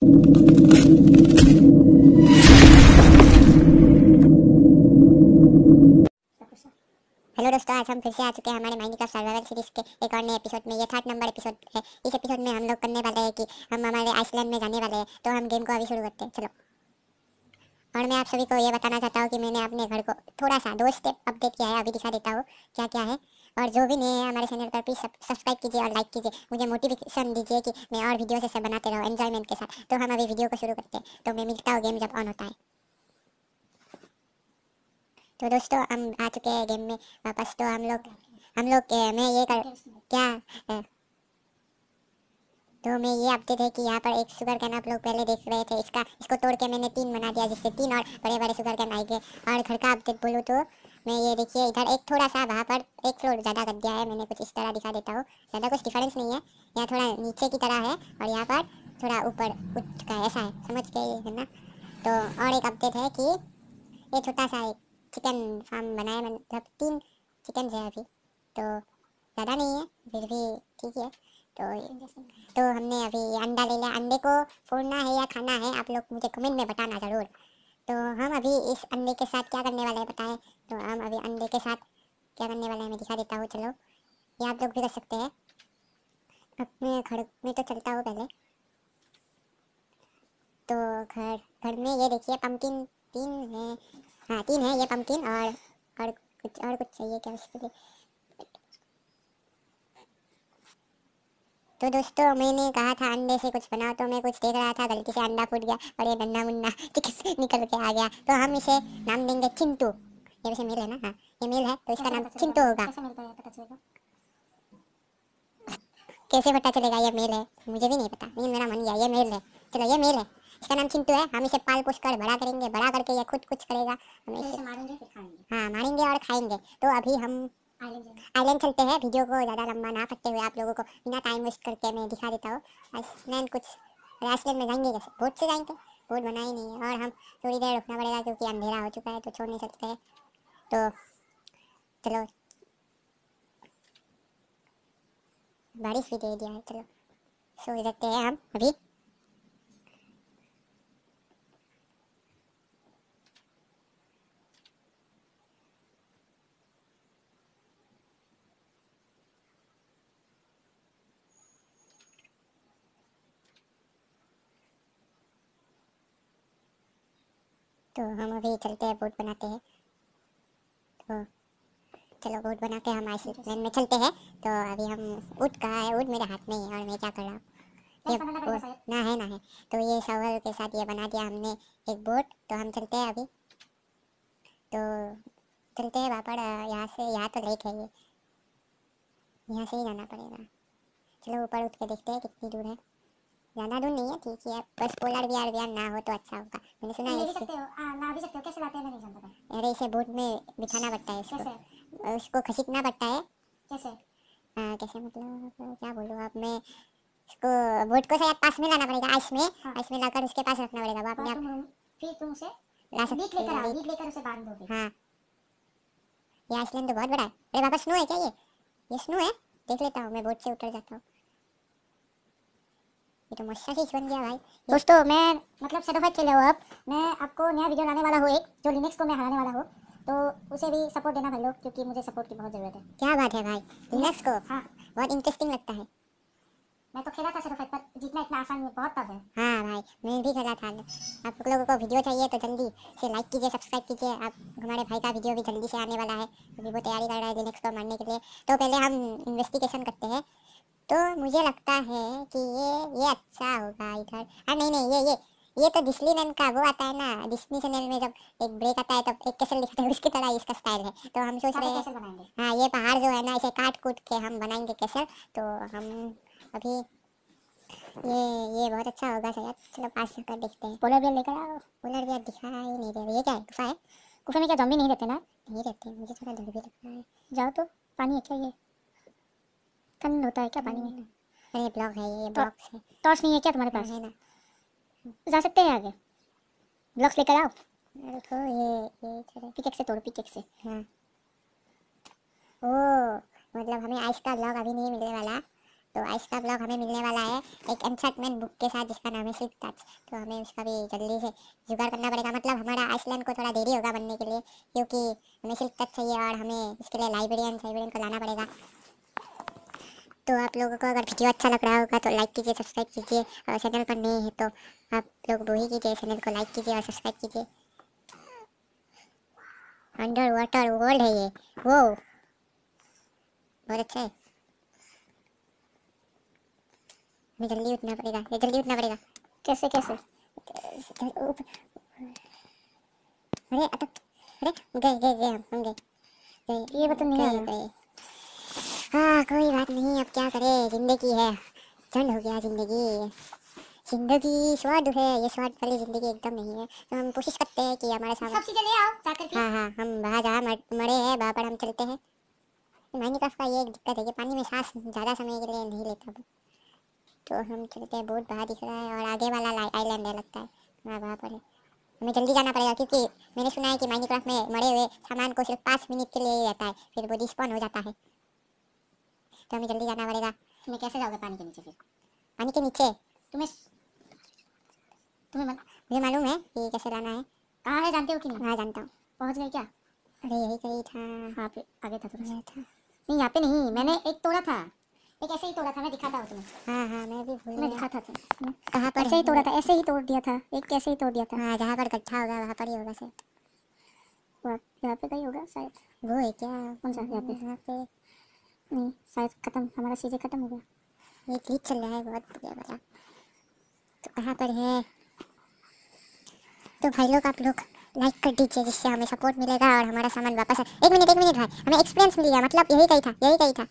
Hello दोस्तों आज हम फिर से आ चुके हैं हमारे माइंड सर्वाइवल सीरीज के एक और नए एपिसोड में ये थर्ड नंबर एपिसोड है इस एपिसोड में हम लोग करने वाले हैं कि हम हमारे आइसलैंड में जाने वाले हैं तो हम गेम को अभी शुरू करते हैं चलो और मैं आप सभी को ये बताना चाहता हूँ कि मैंने अपने घर को थोड़ा सा दो स्टेप अपडेट किया है अभी दिखा देता हूँ क्या क्या है और जो भी नए हैं हमारे चैनल पर प्लीज़ सब्सक्राइब कीजिए और लाइक कीजिए मुझे मोटिवेशन दीजिए कि मैं और वीडियोस ऐसे बनाते रहो एंजॉयमेंट के साथ तो हम अभी वीडियो को शुरू करते हैं तो मैं मिलता हूँ गेम जब ऑन होता है तो दोस्तों हम आ चुके हैं गेम में वापस तो हम लोग हम लोग मैं ये कर क्या ए, तो मैं ये अपडेट है कि यहाँ पर एक सुगर कैन आप लोग पहले देख रहे थे इसका इसको तोड़ के मैंने तीन बना दिया जिससे तीन और बड़े बड़े सुगर कैन आएंगे और घर का अपडेट बोलूँ तो मैं ये देखिए इधर एक थोड़ा सा वहाँ पर एक फ्लोर ज़्यादा कर दिया है मैंने कुछ इस तरह दिखा देता हूँ ज़्यादा कुछ डिफरेंस नहीं है यहाँ थोड़ा नीचे की तरह है और यहाँ पर थोड़ा ऊपर उठ का ऐसा है समझ के ये ना तो और एक अपडेट है कि ये छोटा सा एक चिकन फार्म बनाया मतलब तीन चिकन है अभी तो ज़्यादा नहीं है फिर भी ठीक है तो तो हमने अभी अंडा ले लिया अंडे को फोड़ना है या खाना है आप लोग मुझे कमेंट में बताना ज़रूर तो हम अभी इस अंडे के साथ क्या करने वाले हैं बताएं तो हम अभी अंडे के साथ क्या करने वाले हैं मैं दिखा देता हूँ चलो ये आप लोग भी कर सकते हैं अपने घर में तो चलता हूँ पहले तो घर घर में ये देखिए पम्पकिन तीन है हाँ तीन है ये पम्पकिन और और कुछ और कुछ चाहिए क्या उसके लिए तो दोस्तों मैंने कहा था अंडे से कुछ बनाओ तो मैं कुछ देख रहा था गलती से अंडा फूट गया और ये डंडा मुन्ना निकल के आ गया तो हम इसे नाम देंगे चिंटू ये वैसे मेल है ना हाँ ये मेल है तो इसका नाम चिंटू होगा कैसे पता चलेगा ये मेल है मुझे भी नहीं पता लेकिन मेरा मन गया ये मेल है चलो ये मेल है इसका नाम चिंटू है हम इसे पाल पोस कर बड़ा करेंगे बड़ा करके ये खुद कुछ करेगा हम तो इसे मारेंगे हाँ मारेंगे और खाएंगे तो अभी हम आइलैंड चलते हैं वीडियो को ज़्यादा लंबा ना करते हुए आप लोगों को बिना टाइम वेस्ट करके मैं दिखा देता हूँ आइसलैंड कुछ आइसलैंड में जाएंगे कैसे बोट से जाएंगे बोट बना ही नहीं है और हम थोड़ी देर रुकना पड़ेगा क्योंकि अंधेरा हो चुका है तो छोड़ नहीं सकते हैं तो चलो बारिश भी दे दिया है चलो सो सकते हैं हम अभी तो हम अभी चलते हैं बोट बनाते हैं हाँ। चलो ऊट बना के हम आइसलैंड में चलते हैं तो अभी हम ऊट कहाँ है ऊट मेरे हाथ में है और मैं क्या कर रहा हूँ ना है ना है तो ये सवाल के साथ ये बना दिया हमने एक बोट तो हम चलते हैं अभी तो चलते हैं वापड़ यहाँ से यहाँ तो लेक है ये यहाँ से ही जाना पड़ेगा चलो ऊपर उठ के देखते हैं कितनी दूर है ज्यादा दूर नहीं है ठीक है बस पोलर भी आर ना हो तो अच्छा होगा मैंने सुना है इसे हो ना भी सकते हो कैसे लाते हैं मैं नहीं जानता अरे इसे बोट में बिठाना पड़ता है इसको कैसे? उसको खसीटना पड़ता है कैसे आ, कैसे मतलब क्या बोलूँ आप मैं इसको बोट को शायद पास में लाना पड़ेगा आइस में हाँ। आइस में लाकर उसके पास रखना पड़ेगा बाप अपने फिर तुम उसे ला सकते लेकर आओ बीट लेकर उसे बांध दो हां ये आइसलैंड तो बहुत बड़ा है अरे बाबा स्नो है क्या ये ये स्नो है देख लेता हूँ मैं बोट से उतर जाता हूँ ये तो मस्त ही बन गया भाई दोस्तों मैं मतलब सर्टिफाइड खेल रहा हूँ अब मैं आपको नया वीडियो लाने वाला हूँ एक जो लिनक्स को मैं हराने वाला हूँ तो उसे भी सपोर्ट देना भाई लोग क्योंकि मुझे सपोर्ट की बहुत ज़रूरत है क्या बात है भाई लिनक्स को हाँ बहुत इंटरेस्टिंग लगता है मैं तो खेला था सेटोफाइट पर जितना इतना आसान है बहुत टफ है हाँ भाई मैं भी खेला था आप लोगों को वीडियो चाहिए तो जल्दी से लाइक कीजिए सब्सक्राइब कीजिए आप हमारे भाई का वीडियो भी जल्दी से आने वाला है अभी वो तैयारी कर रहा है लिनक्स को मारने के लिए तो पहले हम इन्वेस्टिगेशन करते हैं तो मुझे लगता है कि ये ये अच्छा होगा इधर हाँ नहीं नहीं ये ये ये तो डिस्नी मैम का वो आता है ना डिस्नी चैनल में जब एक ब्रेक आता है तब एक कैसे दिखाते हैं उसकी तरह इसका स्टाइल है तो हम सोच रहे हैं हाँ ये पहाड़ जो है ना इसे काट कूट के हम बनाएंगे कैसे तो हम अभी ये ये बहुत अच्छा होगा शायद चलो पास कर देखते हैं पोलर बियर लेकर आओ पोलर बियर दिखा ही नहीं दे रहा ये क्या है गुफा है गुफा में क्या जॉम्बी नहीं रहते ना नहीं रहते मुझे थोड़ा डर भी लगता है जाओ तो पानी है क्या ये कन होता है क्या पानी में अरे हम्म। ब्लॉक है ये ब्लॉक्स तो है टॉर्च नहीं है क्या तुम्हारे हाँ, पास है ना जा सकते हैं आगे ब्लॉक्स लेकर आओ देखो ये ये पिकेक से तोड़ पिकेक से हाँ ओ मतलब हमें आइस का ब्लॉक अभी नहीं मिलने वाला तो आइस का ब्लॉक हमें मिलने वाला है एक एनसाइटमेंट बुक के साथ जिसका नाम है स्लिप टच तो हमें उसका भी जल्दी से जुगाड़ करना पड़ेगा मतलब हमारा आइसलैंड को थोड़ा देरी होगा बनने के लिए क्योंकि हमें स्लिप टच चाहिए और हमें इसके लिए लाइब्रेरियन साइब्रेरियन को लाना पड़ेगा तो आप लोगों को अगर वीडियो अच्छा लग रहा होगा तो लाइक कीजिए सब्सक्राइब कीजिए और चैनल पर नए हैं तो आप लोग वो ही कीजिए चैनल को लाइक कीजिए और सब्सक्राइब कीजिए अंडर वाटर वर्ल्ड है ये वो बहुत अच्छा है जल्दी उठना पड़ेगा जल्दी उठना पड़ेगा कैसे कैसे अरे अरे गए गए गए हम गए ये बता तो नहीं आ हाँ कोई बात नहीं अब क्या करें ज़िंदगी है ठंड हो गया ज़िंदगी जिंदगी स्वाद है ये स्वाद वाली जिंदगी एकदम नहीं है तो हम कोशिश करते हैं कि हमारे सामने सब चले आओ जाकर हाँ हाँ हम वहाँ जहाँ मरे हैं वहाँ पर हम चलते हैं माइनक्राफ्ट का ये एक दिक्कत है कि पानी में सांस ज़्यादा समय के लिए नहीं लेता तो हम चलते हैं बोट बाहर दिख रहा है और आगे वाला आइलैंड है लगता है वहाँ वहाँ पर हमें जल्दी जाना पड़ेगा क्योंकि मैंने सुना है कि माइनी में मरे हुए सामान को सिर्फ पाँच मिनट के लिए ही रहता है फिर वो डिस्पॉन हो जाता है तो हमें जल्दी जाना पड़ेगा तुम्हें कैसे जाओगे पानी के नीचे फिर पानी के नीचे तुम्हें तुम्हें मुझे मालूम है कि कैसे जाना है कहाँ है जानते हो कि नहीं हाँ जानता हूँ पहुँच गए क्या अरे यही कहीं तो था हाँ पे आगे था थोड़ा सा था नहीं यहाँ पे नहीं मैंने एक तोड़ा था एक ऐसे ही तोड़ा था मैं दिखाता हूँ तुम्हें हाँ हाँ मैं भी भूल मैं दिखा था कहाँ पर ऐसे ही तोड़ा था ऐसे ही तोड़ दिया था एक ऐसे ही तोड़ दिया था हाँ जहाँ पर गड्ढा होगा वहाँ पर ही होगा सर वहाँ पे कहीं होगा शायद वो है क्या कौन सा यहाँ पे यहाँ पे नहीं शायद ख़त्म हमारा सीज़न ख़त्म हो गया ये ठीक चल रहा है बहुत बढ़िया वाला तो कहाँ पर है तो भाई लोग आप लोग लाइक कर दीजिए जिससे हमें सपोर्ट मिलेगा और हमारा सामान वापस एक मिनट एक मिनट भाई हमें एक्सपीरियंस मिल गया मतलब यही कहीं था यही कहीं था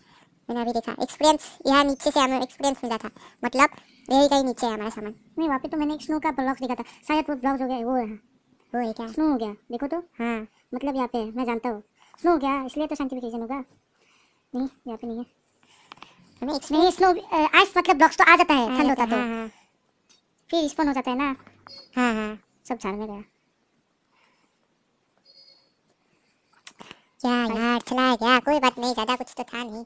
मैंने अभी देखा एक्सपीरियंस यहाँ नीचे से हमें एक्सपीरियंस मिला था मतलब यही कहीं नीचे है हमारा सामान नहीं वहाँ पे तो मैंने एक स्नो का ब्लॉग देखा था शायद वो ब्लॉग हो गया वो रहा वो है क्या स्नो हो गया देखो तो हाँ मतलब यहाँ पे मैं जानता हूँ स्नो हो गया इसलिए तो साइंटिफिकेशन होगा नहीं यहाँ पे नहीं है हमें एक्सपीरियंस स्नो आइस मतलब ब्लॉक्स तो आ जाता है ठंड होता तो हाँ, हाँ। फिर रिस्पॉन हो जाता है ना हाँ हाँ सब झाड़ में गया क्या यार चला गया कोई बात नहीं ज़्यादा कुछ तो था नहीं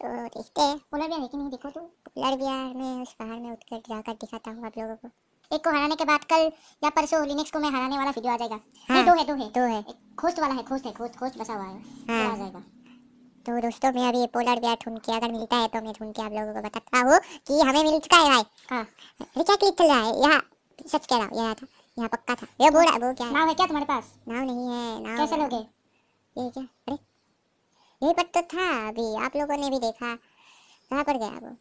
तो देखते हैं पोलर बियर है नहीं देखो तो पोलर बियर में उस पहाड़ में उठकर जाकर दिखाता हूँ आप लोगों को एक को हराने के बाद कल या परसों लिनक्स को मैं हराने वाला वीडियो आ जाएगा हाँ, दो है दो है दो है खोस्ट वाला है खोस्ट है खोस्ट खोस्ट बसा हुआ है हाँ, आ जाएगा तो दोस्तों मैं अभी पोलर बियर ढूंढ के अगर मिलता है तो मैं ढूंढ के आप लोगों को बताता हूँ कि हमें मिल चुका है भाई हाँ अरे क्या क्लिक चल रहा है यहाँ सच कह रहा हूँ यहाँ था यहाँ पक्का था ये बोल रहा वो क्या नाव है क्या तुम्हारे पास नाव नहीं है नाव कैसे लोगे ये क्या अरे यही पर तो था अभी आप लोगों ने भी देखा कहाँ पर गया वो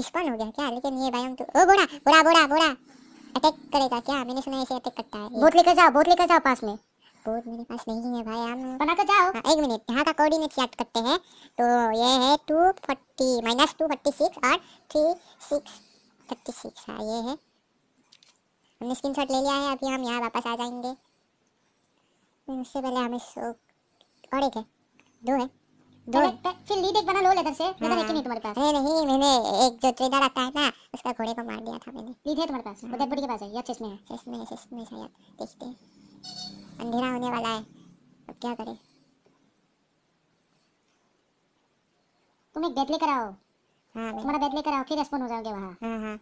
रिस्पॉन हो गया क्या लेकिन ये भाई तो ओ बोरा बोरा बोरा बोरा अटैक करेगा क्या मैंने सुना ऐसे अटैक करता है बोट लेकर जाओ बोट लेकर जाओ पास में कोड मेरे पास नहीं है भाई हम बना के जाओ हाँ, एक मिनट यहाँ का कोऑर्डिनेट याद करते हैं तो ये है two forty minus two forty six और थ्री सिक्स थर्टी सिक्स हाँ ये है हमने स्क्रीन शॉट ले लिया है अभी हम यहाँ वापस आ जाएंगे उससे पहले हमें सो और एक है दो है दो फिर लीड एक बना लो लेदर से लेदर हाँ। एक ही नहीं तुम्हारे पास नहीं नहीं मैंने एक जो ट्रेडर आता है ना उसका घोड़े को मार दिया था मैंने लीड है तुम्हारे पास हाँ। उदयपुर के पास है या चेस में है चेस में चेस में शायद देखते हैं अंधेरा होने वाला है अब क्या करें तुम एक बैत लेकर आओ हाँ तुम्हारा बैत लेकर आओ फिर रेस्पॉन्ड हो जाओगे वहाँ हाँ हाँ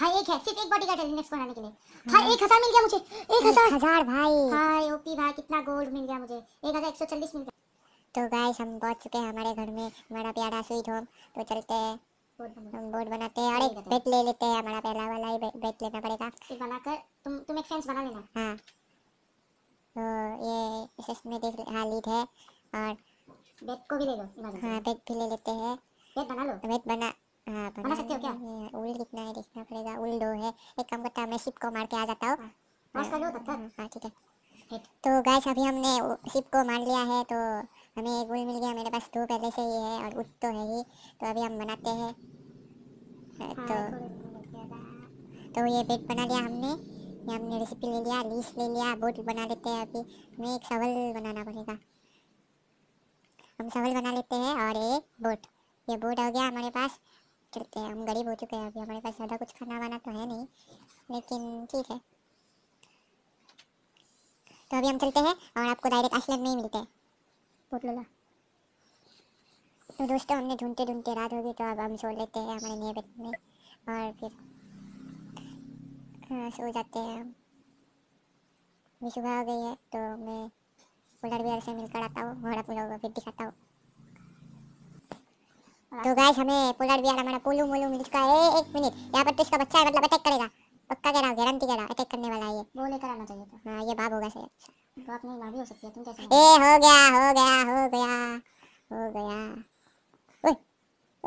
हाँ एक है सिर्फ एक बॉडी का है नेक्स्ट कौन आने के लिए हाँ, हाँ एक हजार मिल गया मुझे एक हजार हजार भाई हाँ ओपी भाई कितना गोल्ड मिल गया मुझे एक हजार एक सौ चालीस मिल गया तो गाइस हम पहुंच चुके हैं हमारे घर में हमारा प्यारा स्वीट होम तो चलते हैं हम बोर्ड बनाते हैं और एक बेट ले लेते हैं हमारा पहला वाला ही बेट लेना पड़ेगा फिर तो बनाकर तुम तुम एक फेंस बना लेना हाँ तो ये इसमें में देख हाँ लीड है और बेट को भी ले लो हाँ बेट भी ले लेते हैं बेट बना लो बेट बना हाँ बना, बना सकते हो क्या उल कितना है देखना पड़ेगा उल दो है एक काम करता मैं शिप को मार के आ जाता हूँ हाँ, हाँ, हाँ ठीक है तो गाइस अभी हमने शिप को मार लिया है तो हमें एक गुल मिल गया मेरे पास दो पहले से ही है और उठ तो है ही तो अभी हम बनाते हैं हाँ, हाँ, तो तो ये बेड बना लिया हमने ये हमने रेसिपी ले लिया लीस ले लिया बोट बना लेते हैं अभी हमें एक सवल बनाना पड़ेगा हम सवल बना लेते हैं और एक बोट ये बोट हो गया हमारे पास चलते हैं हम गरीब हो चुके हैं अभी हमारे पास ज़्यादा कुछ खाना वाना तो है नहीं लेकिन ठीक है तो अभी हम चलते हैं और आपको डायरेक्ट असलम नहीं मिलते हैं होटल तो दोस्तों हमने ढूंढते ढूंढते रात हो गई तो अब हम सो लेते हैं हमारे नए बेड में और फिर आ, सो जाते हैं हम सुबह हो गई है तो मैं कूलर बियर से मिलकर आता हूँ घोड़ा आप को फिर दिखाता हूँ तो गाइस हमें पोलर बियर हमारा पोलू मोलू मिल चुका है एक मिनट यहाँ पर तो इसका बच्चा है मतलब अटैक करेगा पक्का कह रहा हूँ गारंटी कह रहा अटैक करने वाला है ये वो लेकर आना चाहिए था हाँ ये बाप होगा अच्छा बात नहीं ना हो सकती है तुम कैसे ए हो गया हो गया हो गया हो गया ओए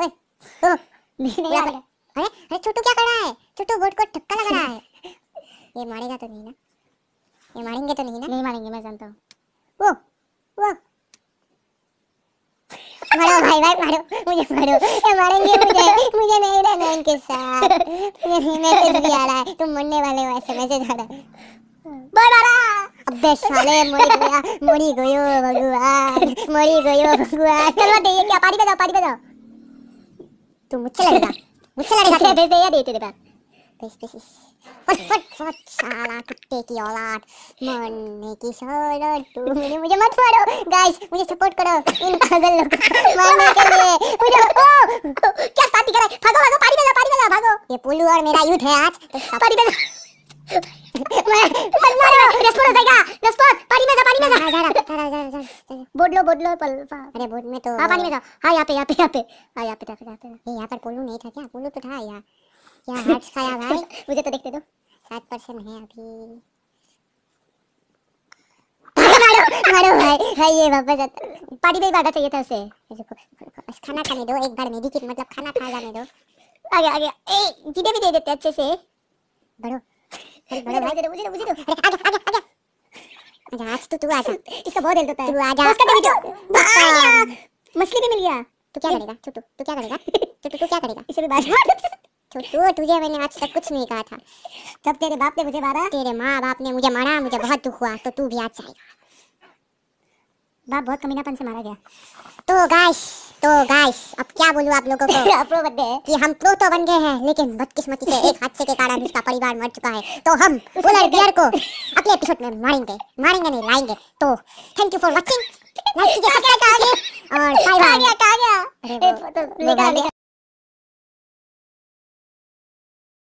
ओए ओ नहीं यार अरे अरे छोटू क्या कर रहा है छोटू बोर्ड को ठक्का लगा रहा है ये मारेगा तो नहीं ना ये मारेंगे तो नहीं ना नहीं मारेंगे मैं जानता हूँ वो वो मारो भाई भाई मारो मुझे मारो ये मारेंगे मुझे मुझे नहीं रहना इनके साथ मुझे मैसेज भी आ रहा है तुम मरने वाले हो ऐसे मैसेज आ रहा है अबे साले मरी गया मरी गयो भगवान मरी गयो भगवान चलो दे ये क्या पानी बजाओ पानी बजाओ तू मुझसे लड़ेगा मुझसे लड़ेगा भेज दे या दे तेरे पास भेज भेज फट फट फट साला कुत्ते की औलाद मरने की सोरो तू मुझे मुझे मत मारो गाइस मुझे सपोर्ट करो इन पागल लोग मारने के लिए मुझे ओ क्या शादी कर रहा है भागो भागो पानी में जाओ पानी में जाओ भागो ये पुलू और मेरा युद्ध है आज तो पानी में जाओ मत मारो रेस्पॉन हो जाएगा रेस्पॉन पानी में जा पानी में जा जा जा जा बोट लो बोट लो अरे बोट में तो हां पानी में जाओ हां यहां पे यहां पे यहां पे हां यहां पे था यहां पे यहां पर पोलू नहीं था क्या पोलू तो था यार क्या हार्ट्स खाया भाई मुझे तो देखते दो 7% है अभी मारो भाई भाई हाँ, ये वापस आता पानी में बांटा चाहिए था उसे बस खाना खाने दो एक बार मेरी की मतलब खाना खा जाने दो आगे आगे ए जीने भी दे देते अच्छे से बड़ो मछली भी मिल गया तू क्या करेगा छोटू तू क्या करेगा छोटू तू क्या करेगा इसे भी छोटू तुझे मैंने आज तक कुछ नहीं कहा था जब तेरे बाप ने मुझे मारा तेरे माँ बाप ने मुझे मारा मुझे बहुत दुख हुआ तो तू भी आज जाएगा बाप बहुत कमीनापन से मारा गया तो गाइस तो गाइस अब क्या बोलूं आप लोगों को प्रो बन गए कि हम प्रो तो बन गए हैं लेकिन बदकिस्मती से एक हादसे के कारण उसका परिवार मर चुका है तो हम पोलर बियर को अगले एपिसोड में मारेंगे मारेंगे नहीं लाएंगे तो thank you for watching like कीजिए सब्सक्राइब कीजिए और बाय बाय आ गया आ गया अरे वो तो